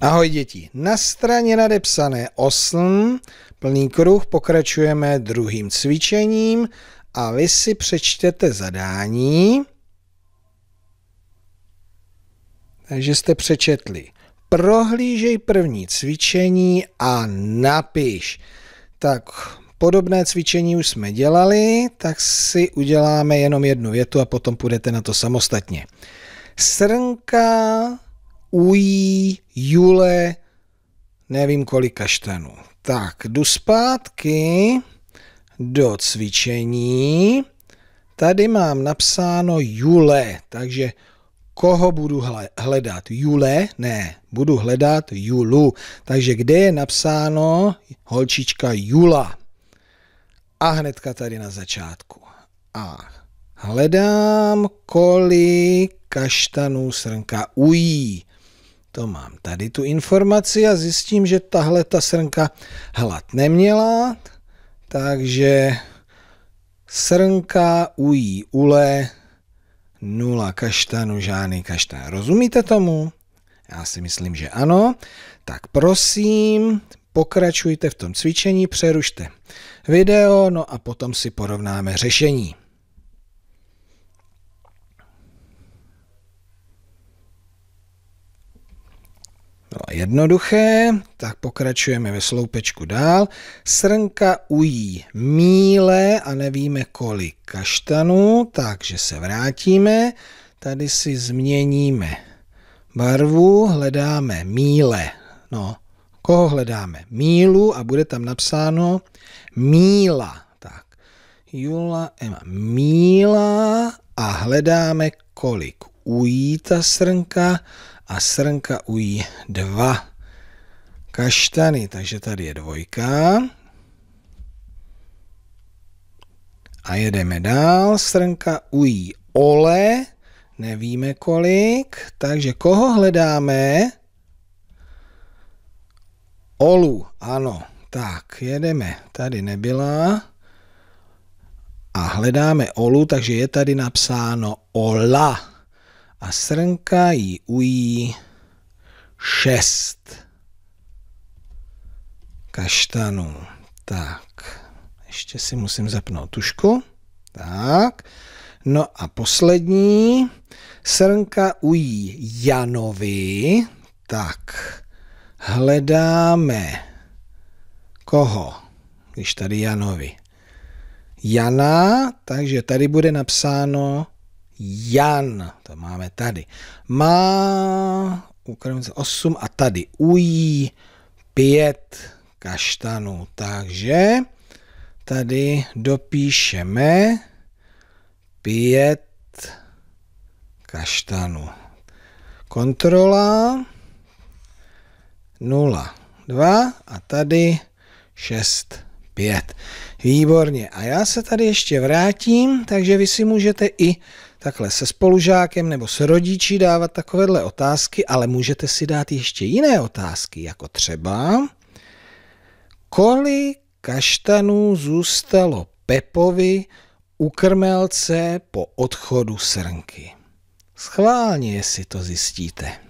Ahoj děti, na straně nadepsané osm, plný kruh, pokračujeme druhým cvičením a vy si přečtete zadání. Takže jste přečetli. Prohlížej první cvičení a napiš. Tak podobné cvičení už jsme dělali, tak si uděláme jenom jednu větu a potom půjdete na to samostatně. Srnka ují Jule nevím kolik kaštanů. Tak, jdu zpátky do cvičení. Tady mám napsáno Jule, takže koho budu hledat? Jule? Ne, budu hledat Julu. Takže kde je napsáno holčička Jula? A hnedka tady na začátku. A hledám, kolik kaštanů srnka ují to mám tady tu informaci a zjistím, že tahle ta srnka hlad neměla, takže srnka ují ule nula kaštanu, žádný kaštan. Rozumíte tomu? Já si myslím, že ano. Tak prosím, pokračujte v tom cvičení, přerušte video, no a potom si porovnáme řešení. jednoduché, tak pokračujeme ve sloupečku dál. Srnka ují míle a nevíme kolik kaštanů, takže se vrátíme. Tady si změníme barvu, hledáme míle. No, koho hledáme? Mílu a bude tam napsáno míla. Tak, Jula, Emma, míla a hledáme kolik ují ta srnka a srnka ují dva kaštany. Takže tady je dvojka. A jedeme dál. Srnka ují ole, nevíme kolik. Takže koho hledáme? Olu, ano. Tak, jedeme. Tady nebyla. A hledáme Olu, takže je tady napsáno Ola a srnka jí ují šest kaštanů. Tak, ještě si musím zapnout tušku. Tak, no a poslední. Srnka ují Janovi. Tak, hledáme koho, když tady Janovi. Jana, takže tady bude napsáno Jan, to máme tady, má Ukrajince 8 a tady ují 5 kaštanů. Takže tady dopíšeme 5 kaštanů. Kontrola 0, 2 a tady 6, 5. Výborně. A já se tady ještě vrátím, takže vy si můžete i takhle se spolužákem nebo s rodiči dávat takovéhle otázky, ale můžete si dát ještě jiné otázky, jako třeba kolik kaštanů zůstalo Pepovi u krmelce po odchodu srnky. Schválně, jestli to zjistíte.